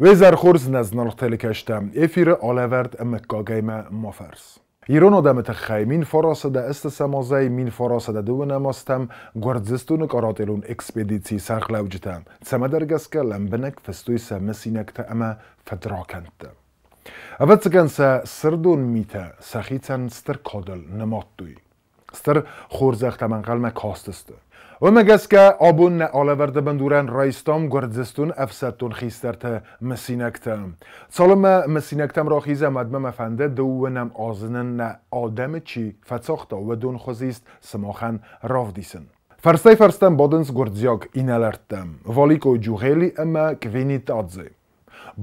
Везар Хорзназ норхтеликашта эфир олаверд маккагайма мофарс. da одамата хай мин форосада истасамозай мин форосада дуванамостам гвардзистунук оротелун экспедитси сархлавҷитам самадаргаска ламбинак фистуйса мисинакта ама фадрокантта аватсаганса сирдун мита сахицан стир кодил нимоттуй стир qalma костисти ومگسکە ئابوون نە ئالەوەەردە بندوران ڕایستام گردزستون ئەفسەتون خیستەرتە مسینەکتە. ساڵمە مسینەکتەم ڕاخیزە مەدمەمەفەندە دەوەنەم ئازنن نە ئادەمە چی فەچۆختە و دون خۆزیست سمۆخەن ڕافدیسن. Фарстай фарстан боденс гордзёк иналартам. Валико ҷуғели ама квинитадзе.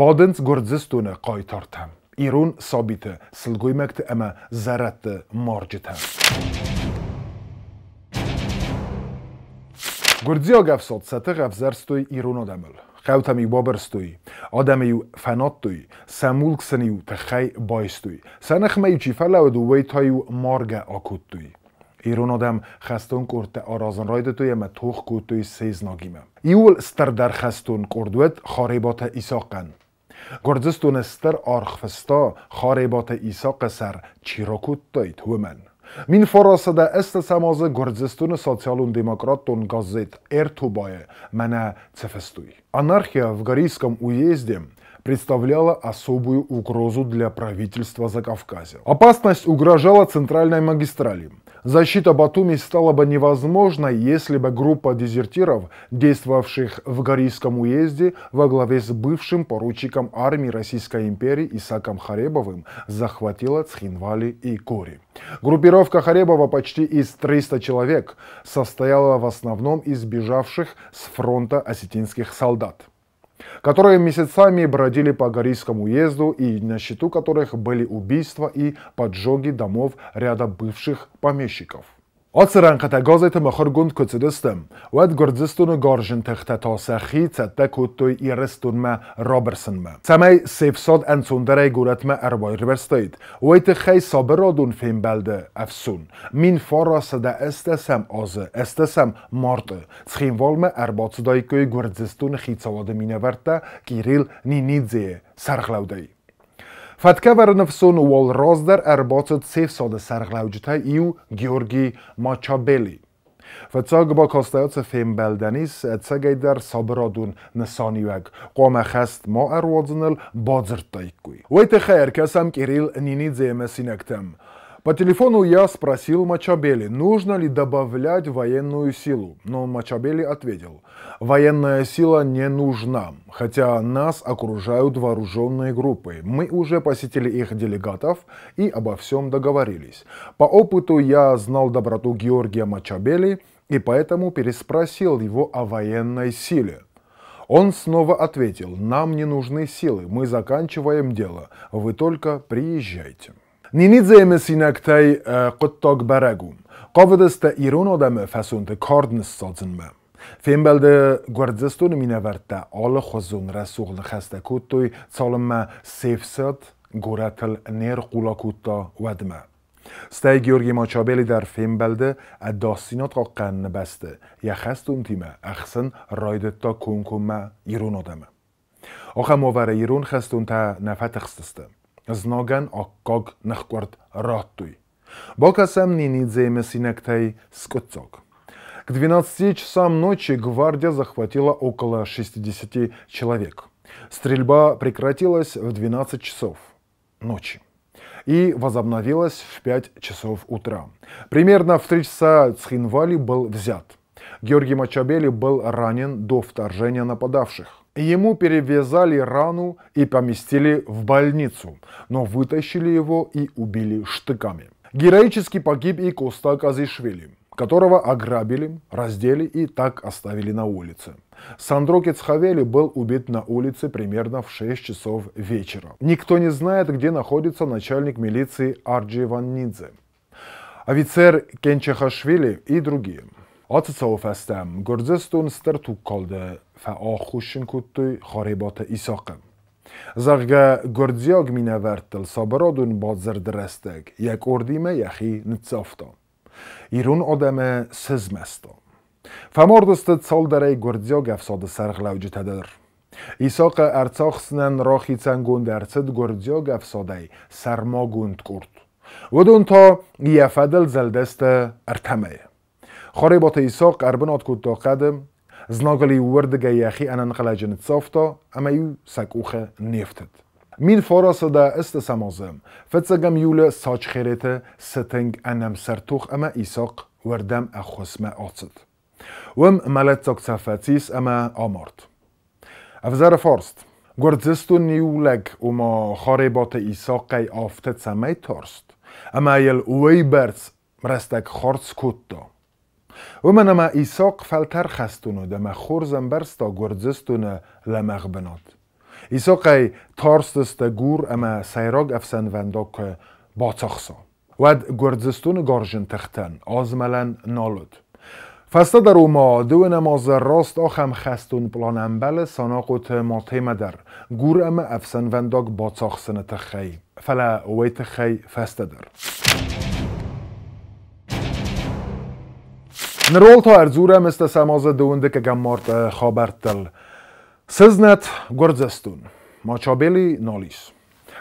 Боденс гордзистуна қойтартам. Ирун собита, силгуймакта ама заратта морҷитам. گردی ها گفت سات سته گفت زرستوی آدم بابرستوی، آدمی و فنات توی، سمول کسنی و تخخی بایستوی، سنخ مایو چی فلا و تای و آکود توی، آدم تا آرازان توی توخ کود توی سیز ایول ستر در خستون کردوید خاریبات ایساقن، گردستون ستر آرخ فستا خاریبات ایساق سر چی توی من؟ Minforrasida istasamozi Gurjistoni социал-демократ тон газет «Эртубае» мене цефестуй. Анархия в Горийском уезде представляла особую угрозу для правительства Закавказья. Опасность угрожала центральной магистрали, Защита Батуми стала бы невозможной, если бы группа дезертиров, действовавших в Горийском уезде во главе с бывшим поручиком армии Российской империи Исаком Харебовым, захватила Цхинвали и Кори. Группировка Харебова почти из 300 человек состояла в основном из бежавших с фронта осетинских солдат которые месяцами бродили по Горийскому уезду и на счету которых были убийства и поджоги домов ряда бывших помещиков. Otsiran qata gazeta Mahorgund kutsudistim, vad Gurdzistunu gorjin tixta tosaxi tsatta kuttoy iristunma Robertsonma. Samay sefsod ansundaray guratma arboy riverstoyd, vayti xay sobirodun fembaldi afsun. Min forosida istasam ozi, istasam morti. Tsxinvolma arbotsidaykoy Gurdzistun xitsavodi minavarta Kiril Ninidze sarxlavday. ფათკავარნოვსონ უოლროზდერ ერბოცოთ სევსოდა სარღლავჯთა იუ გიორგი მაჩაბელი ვაცაგბა კოსტაოცა ფემბელდანის ცაგაიდარ საბროდუნ ნასონივაგ ყომახასტ მოარვოძნელ ბოძრტაიკუი ვეთ ხერკასამ კირილ ნინიძე მასინაქთამ По телефону я спросил Мачабели, нужно ли добавлять военную силу, но Мачабели ответил, военная сила не нужна, хотя нас окружают вооруженные группы. Мы уже посетили их делегатов и обо всем договорились. По опыту я знал доброту Георгия Мачабели и поэтому переспросил его о военной силе. Он снова ответил, нам не нужны силы, мы заканчиваем дело, вы только приезжайте. Ninidze e messinakday e, qottog baragum. Qovidasta Iron odami e fasonda Kornis sozinma. Fembalda Gvardziston minavarta ol xuzun rasug'li xasta kuttoy solinma sefsat go'ratil ner qulakutta vadma. Stay Georgi Mochobeli dar Fembalda addosinot qoqqanni basti. Yaxastun tima axsin royditto ko'nkumma Iron odami. Oqamovara Iron xastun ta nafat xistista. znogan okkog nahkord rotuj. Бокасам Нинидзе и Месинектай Скотцок. К 12 часам ночи гвардия захватила около 60 человек. Стрельба прекратилась в 12 часов ночи и возобновилась в 5 часов утра. Примерно в 3 часа Цхинвали был взят. Георгий Мачабели был ранен до вторжения нападавших. Ему перевязали рану и поместили в больницу, но вытащили его и убили штыками. Героически погиб и Коста Казишвили, которого ограбили, раздели и так оставили на улице. Сандро Кецхавели был убит на улице примерно в 6 часов вечера. Никто не знает, где находится начальник милиции Арджи Ваннидзе, офицер Кенчахашвили и другие. Атсауфастам, гордзестун стартук колде فا آخوشن کتوی خاریبات عیساقه. زغ گردیاگ مینه ورد دل سابرادون بازر درسته یک اردیمه یخی نتیفتا. ایرون آدمه سزمستا. ف تسال دره درای افساده سرغلو جتده در. ایساق ار چاخسنن راخی چنگون ار چد افساده سرما گوند گرد. و دون تا یه افادل ارتمه. خاربات عیساقه قدم znogali wardiga yahi anan qalajini tsofto amayu sakuxa neftit. Min forasida ista samozim, fitsagam yuli soch xereti siting anam sartuq ama isoq wardam axusma otsit. Wim malatsok safatis ama omort. Afzara forst. Gordzistun niulag umo آفتت isoqay oftat اما یل Ama yel مرستک rastak xorts kutto. من اما فلتر فەلتەر خەستون و دەمە خۆرزەمبەرستا گورجستونە گردزستون مەغ بنات. ئیساقی ترسست گور اما ئەمە ود ئەفسەنڤندۆکە باچەخسا. تختن تختن نالود. تەختەن در و ما دو نماز راست آخم خستون پلانەمبەلە ساناقوت ماته مدر گور ئەمە با باچەخسنە تخی، فلا وی تخی فسته در. Nirolto Arzura mista samoza doende kaga morta xobartil. Siznat Gorzastun. Mochobeli nolis.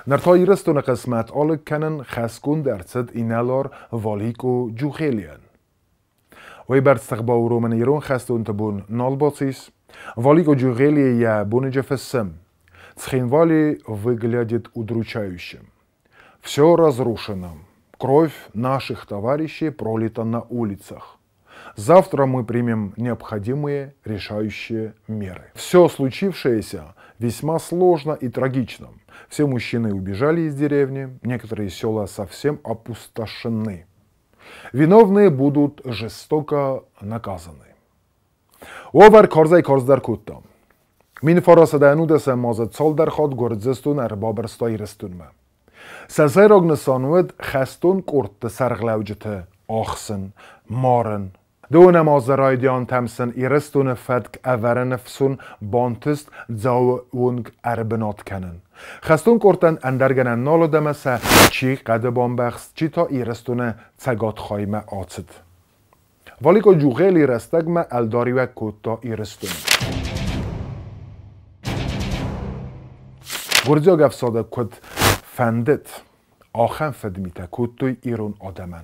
Nartoirastuna qismat olig kanin xaskun darsid inalor voliku juhelian. Weibert staqbau romaneron xastun tabun nolbocis. Валико Джугелия Бунеджев СМ. Цхинвали выглядит удручающим. Все разрушено. Кровь наших товарищей пролита на улицах. Завтра мы примем необходимые решающие меры. Все случившееся весьма сложно и трагично. Все мужчины убежали из деревни, некоторые села совсем опустошены. Виновные будут жестоко наказаны. Over корзай корздар куттам. Мин форасаданудаса мазат солдар ход гордзестун арбабрстай рестунма. Сазай рогнасануэд хастун куртта сарглавджита охсын, دو نماز دیان تمسن ایرستون فدک اوار نفسون بانتست زاو ونگ اربنات کنن. خستون کرتن اندرگن نالو دمسه چی قد بان چی تا ایرستون چگات خایمه آتد. ولی که جوغه لیرستگ الداری و کود تا ایرستون. گردی گفت ساده کود فندت آخن فد کود توی ایرون آدمن.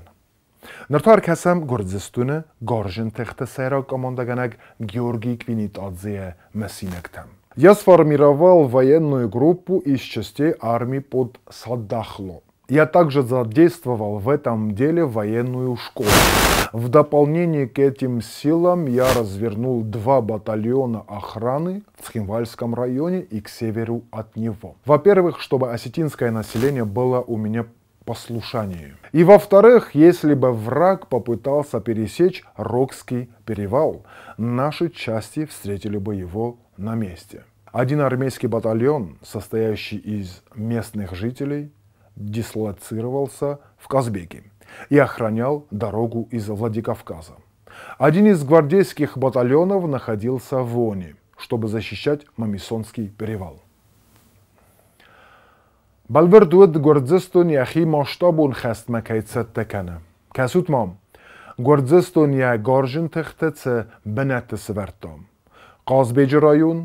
Нартар касам Гурзистуни Горжин техта сайрак амандаганак Георгий Квинитадзе Масинактам. Я сформировал военную группу из частей армии под Садахло. Я также задействовал в этом деле военную школу. В дополнение к этим силам я развернул два батальона охраны в Схимвальском районе и к северу от него. Во-первых, чтобы осетинское население было у меня послушанию. И во-вторых, если бы враг попытался пересечь Рокский перевал, наши части встретили бы его на месте. Один армейский батальон, состоящий из местных жителей, дислоцировался в Казбеке и охранял дорогу из Владикавказа. Один из гвардейских батальонов находился в Оне, чтобы защищать Мамисонский перевал. Balbird Gurdziston yaxi masshtabun xast makaytsattakana. Kasutmam. Gurdziston ya gorjin tixtatsa binati sivartom. Qozbeji rayon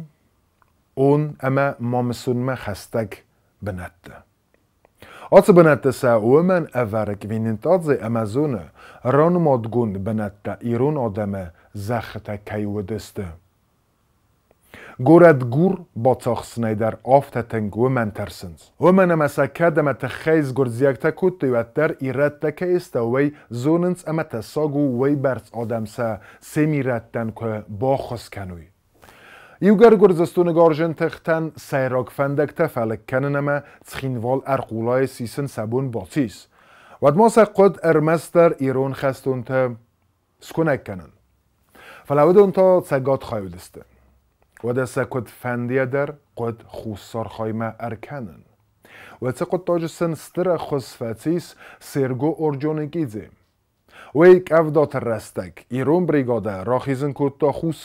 o'n ama momisunma xastak binatti. Otsi binatti sa o'man avarik vinintodzi amazona ronmodgun ایرون irun زخته کیو دسته Город Гур боцоқсинай дар офтатанг умантарсинс. Уманамаса кадамата хейз гурзиякта куттуяттар ираттака иставай зонинс амата согу вай فندک تفلک семираттан اما бохускануй. Югар Гурзистонигоржин тихтан сайрокфандакта фалакканинама цхинвол арқулай сисин сабун боцис. Вадмоса қуд ирмастар ирон хастунта скунакканин. Фалавидон تا цагот خواهدسته. ودسا قد فندي در قد خوصار خايمة أركانن وتسا قد تاجسن سترا خصفاتيس سيرغو أورجونيكيزي وی کفدات رستک ایرون بریگاده راخیزن کود تا خوز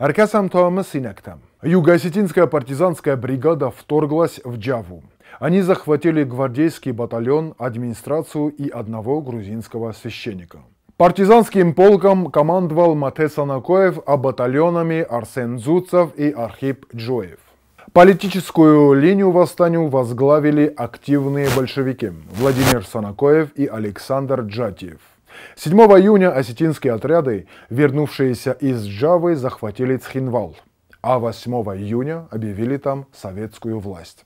Аркасам Тоама Синактам. Юго-осетинская партизанская бригада вторглась в Джаву. Они захватили гвардейский батальон, администрацию и одного грузинского священника. Партизанским полком командовал Мате Санакоев, а батальонами Арсен Зуцев и Архип Джоев. Политическую линию восстанию возглавили активные большевики Владимир Санакоев и Александр Джатиев. 7 июня осетинские отряды, вернувшиеся из Джавы, захватили Цхинвал, а 8 июня объявили там советскую власть.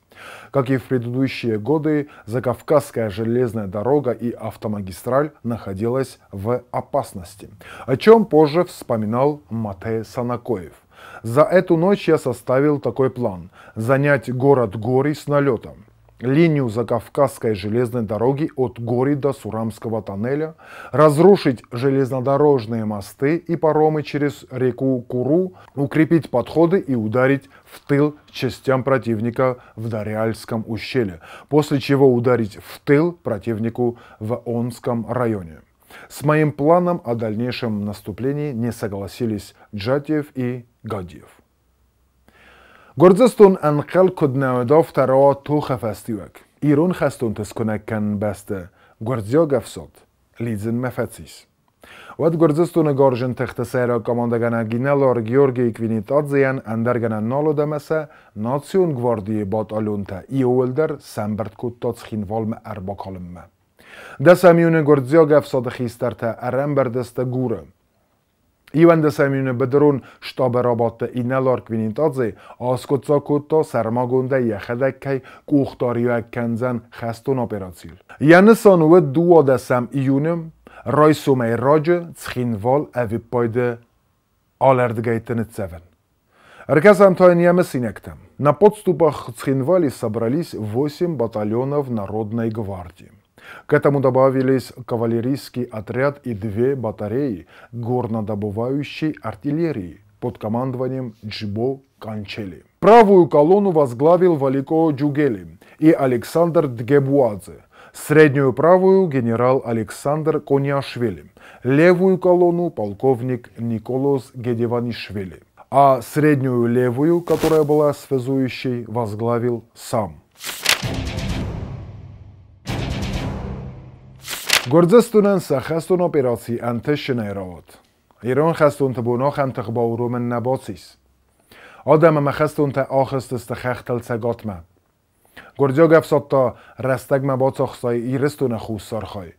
Как и в предыдущие годы, Закавказская железная дорога и автомагистраль находилась в опасности, о чем позже вспоминал Матей Санакоев. За эту ночь я составил такой план – занять город Гори с налетом – линию Закавказской железной дороги от Гори до Сурамского тоннеля, разрушить железнодорожные мосты и паромы через реку Куру, укрепить подходы и ударить в тыл частям противника в Дариальском ущелье, после чего ударить в тыл противнику в Онском районе. С моим планом о дальнейшем наступлении не согласились Джатьев и Гадьев. گرزستون انقل کدن و دافتر را تو خفستی وک ایرون خستون تسکنه کن بسته گرزیا گفصد لیزن مفتسیس ود گرزستون گارجن تخت سیرا کماندگن گینلار گیورگی کوینیتات زیان اندرگن نالو دمسه ناسیون گواردی بات آلون تا ایوولدر سمبرد کود تاچ خینوالم ارباکالم ما دسامیون گرزیا گفصد خیستر تا Ivanda Samyunibidirun Shtobarobodda Inalor Kvinintodze oskotsokoto sarmagunda yahadakkay quxtoriyakkanzan xastun operatsiya. Yana sonuva duoda sam iyunim roysumay roji tsxinvol avippoyda оладгайтыныцевен. Аркасам Тойньяма Синектам. На подступах Цхинвали собрались 8 батальонов Народной гвардии. К этому добавились кавалерийский отряд и две батареи горнодобывающей артиллерии под командованием Джибо Канчели. Правую колонну возглавил Валико Джугели и Александр Дгебуадзе, среднюю правую генерал Александр Коняшвили, левую колонну полковник Николос Гедеванишвили, а среднюю левую, которая была связующей, возглавил сам. گردستونان سه خستون آپیراسی انتش ایران خستون تا بوناخ انتقبا و رومن آدم آدممه خستون تا آخست است خختل سگاتمه، گردیا گفت تا رستگمه با چخستای ایرستون خوست سرخای،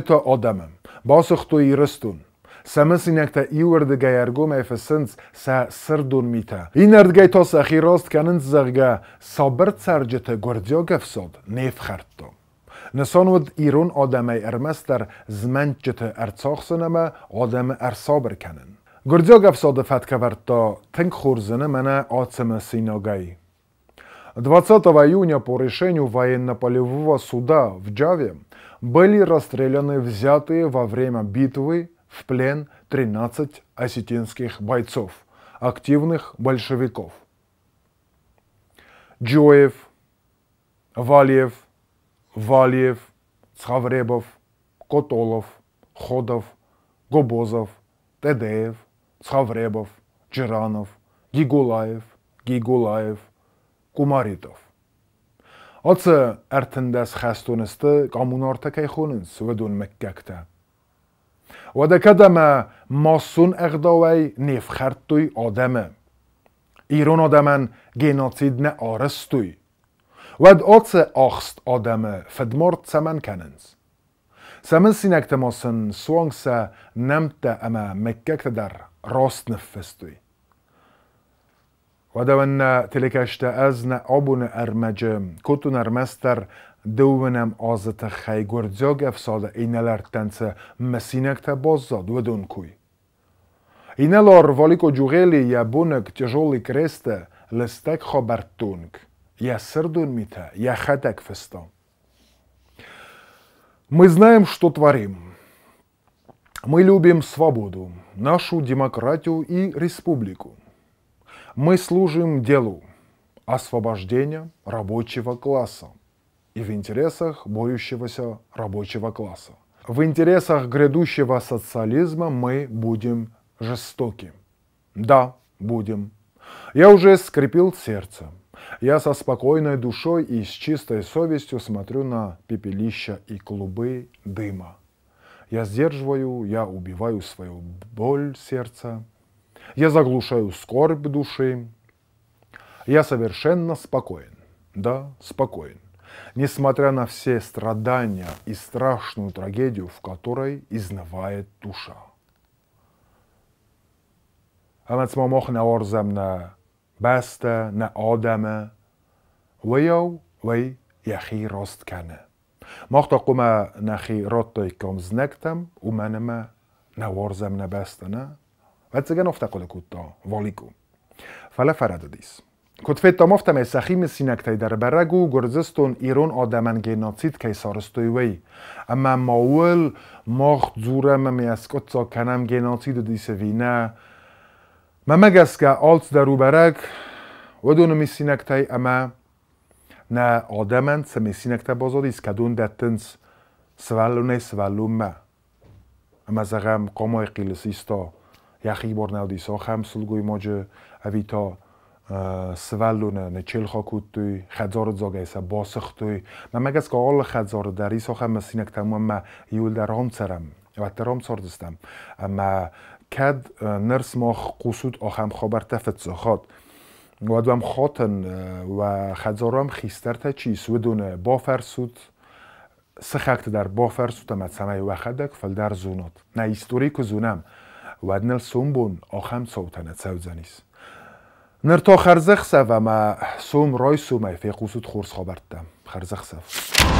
تا آدمم، باسختوی ایرستون، سمسینک تا ایوردگه یرگوم ایف سندس سه سردون میتا، این اردگه تا سخی راست کنند زگه صبر سرجه تا گردیا گفت نیف Nisanwad Irun odamay armaslar zmanchiti arsoqsinama odami arso birkanin. Гурдё гапсода фатковарто тынг хурзына мана отцема синогай. 20 июня по решению военно-полевого суда в Джаве были расстреляны взятые во время битвы в плен 13 осетинских бойцов, активных большевиков. Джоев, Валиев, Валев, Цхаврбов, Котолов, Ходов, Гобозов, Тедеев, Цхаврбов, Чранов, Гигулаев, Гигулаев, Кумаритов. Оце эртендес хестонесты камунарта кайхонын сөведун меккекте. Уадекадаме массун эгдавай нефхарттуй адаме. Иран адамен геноцидне арестуй. Vad också ångst odami fidmort samankanins. Samin sinaktamosin suongsa namta ama mekkaktadir rostnif fistui. Vadavna eh, tilekashta azna obuni armajim, kutun armastar duvinam ozita xaygurdzyog afsoda inalartansa masinakta bozzod vadunkuy. والیکو voliko djugeli بونک tjajoli kresta لستک xobartunk. Я сырдун мита, я хатак фестом. Мы знаем, что творим. Мы любим свободу, нашу демократию и республику. Мы служим делу освобождения рабочего класса и в интересах борющегося рабочего класса. В интересах грядущего социализма мы будем жестоки. Да, будем. Я уже скрепил сердце. Я со спокойной душой и с чистой совестью смотрю на пепелища и клубы дыма. Я сдерживаю, я убиваю свою боль сердца, я заглушаю скорбь души. Я совершенно спокоен, да, спокоен, несмотря на все страдания и страшную трагедию, в которой изнывает душа. أنا تسمى مخنا ورزمنا بسته نه آدمه و وی یخی راست کنه ماختا قوم نخی راد تای کام زنکتم و منم نه وارزم نه و از اگه نفته قول کتا والی کن فلا فرده دیست کت فیتا مفتم ای سخی سینکتای در برگو گرزستون ایرون آدمان گیناتسید که سارستوی وی اما ماول ماخت زورم می از کتا کنم گی دیسه وی نه Mamagaska alți de rubereg, odunu misinectei ame, e, ne adement se misinecte bazodis, cadun de tâns svallune svallume. Ame zerem comoe qilis isto, yaxi bornaudis, o xam sulgui moje avito svallune, chelxokutui, xadzoridzoga esa bosiqtui. Mamagaska ol xadzoridar, iso xam misinecte muamma iuldarom seram, e vattarom sordistam. Ame کد نرس ما قصود آخم خبر تفت زخاد و دوام خاطن و خدزارو هم خیستر تا چیست و دونه با فرسود سخکت در با فرسود هم از سمه فل در زونات نه ایستوری که زونم و دنل سوم بون آخم ساوتنه زنیست نر تا خرزخ سو و ما سوم رای سومه فی قصود خورس خبرت دم خرزخ